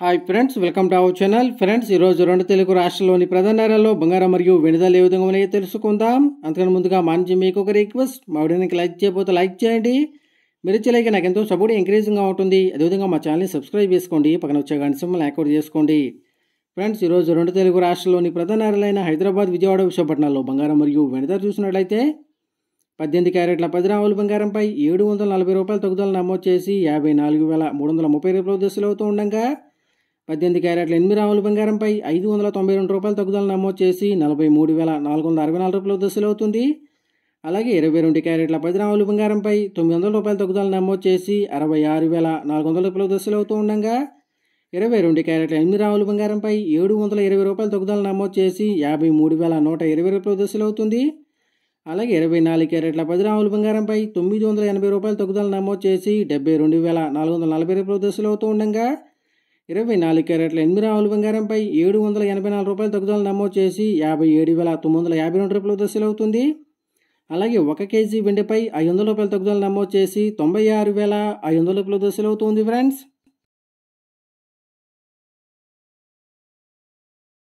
hi friends welcome to our channel friends ఈరోజు రెండు తెలుగు రాష్ట్రంలోని ప్రధాన నేరాల్లో బంగారం మరియు వెనుదలు ఏ విధంగా ఉన్నాయో తెలుసుకుందాం అంతకన్నా ముందుగా మంచి మీకు ఒక రిక్వెస్ట్ మా వీడియోకి లైక్ చేయబోతే లైక్ చేయండి మీరు ఇచ్చలేక నాకు ఎంతో సపోర్ట్ ఎంకరేజింగ్గా ఉంటుంది అదేవిధంగా మా ఛానల్ని సబ్స్క్రైబ్ చేసుకోండి పక్కన వచ్చే గంట సింహం యాక్టివేట్ చేసుకోండి ఫ్రెండ్స్ ఈరోజు రెండు తెలుగు రాష్ట్రంలోని ప్రధాన నేరాలైన హైదరాబాద్ విజయవాడ విశాఖపట్నంలో బంగారం మరియు వెనుదలు చూసినట్లయితే పద్దెనిమిది క్యారెట్ల పది రావుల బంగారంపై ఏడు వందల నలభై రూపాయల తగ్గుదల నమోదు చేసి యాభై నాలుగు వేల మూడు వందల ముప్పై రూపాయల దశలు అవుతూ ఉండగా పద్దెనిమిది క్యారెట్ల ఎనిమిది రాముల బంగారంపై ఐదు వందల తొంభై రెండు రూపాయలు తగ్గుదల నమోదు చేసి నలభై మూడు వేల నాలుగు వందల అరవై నాలుగు రూపాయలు అవుతుంది అలాగే ఇరవై రెండు క్యారెట్ల పది రాముల బంగారంపై తొమ్మిది వందల రూపాయల తగ్గుదల నమోదు చేసి అరవై ఆరు వేల నాలుగు వందల రూపాయల దశలు అవుతూ ఉండగా ఇరవై రెండు క్యారెట్ల ఎనిమిది రాముల బంగారంపై ఏడు వందల ఇరవై రూపాయల తగ్గుదల నమోదు చేసి యాభై మూడు వేల నూట ఇరవై రూపాయలు అవుతుంది అలాగే ఇరవై నాలుగు క్యారెట్ల పది రాముల బంగారంపై తొమ్మిది వందల ఎనభై రూపాయల తగ్గుదల నమోదు చేసి డెబ్బై రెండు వేల నాలుగు వందల నలభై రూపాయలు అవుతూ ఉండగా ఇరవై నాలుగు క్యారెట్ల ఎనిమిది బంగారంపై ఏడు వందల ఎనభై నాలుగు రూపాయల తగ్గుదల నమోదు చేసి యాభై ఏడు వేల తొమ్మిది వందల యాభై రెండు రూపాయలు దశలవుతుంది అలాగే ఒక కేజీ వెండిపై ఐదు వందల రూపాయల తగ్గుదల నమోదు చేసి తొంభై ఆరు వేల ఐదు వందల రూపాయలు దశలవుతుంది ఫ్రెండ్స్